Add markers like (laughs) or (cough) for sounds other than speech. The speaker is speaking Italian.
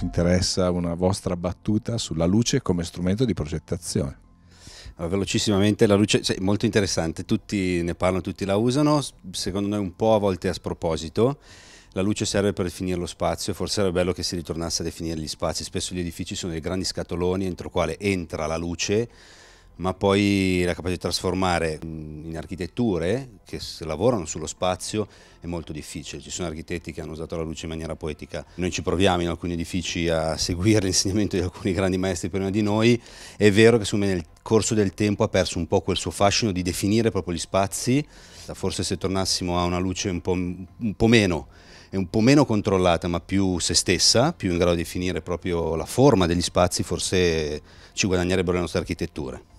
ci interessa una vostra battuta sulla luce come strumento di progettazione. Allora, ah, velocissimamente la luce è cioè, molto interessante, tutti ne parlano, tutti la usano, secondo noi un po' a volte a sproposito. La luce serve per definire lo spazio, forse sarebbe bello che si ritornasse a definire gli spazi, spesso gli edifici sono dei grandi scatoloni entro i quali entra la luce, ma poi la capacità di trasformare mm, in architetture che lavorano sullo spazio è molto difficile, ci sono architetti che hanno usato la luce in maniera poetica, noi ci proviamo in alcuni edifici a (laughs) seguire l'insegnamento di alcuni grandi maestri prima di noi, è vero che me, nel corso del tempo ha perso un po' quel suo fascino di definire proprio gli spazi, forse se tornassimo a una luce un po', un po meno è un po' meno controllata ma più se stessa, più in grado di definire proprio la forma degli spazi, forse ci guadagnerebbero le nostre architetture.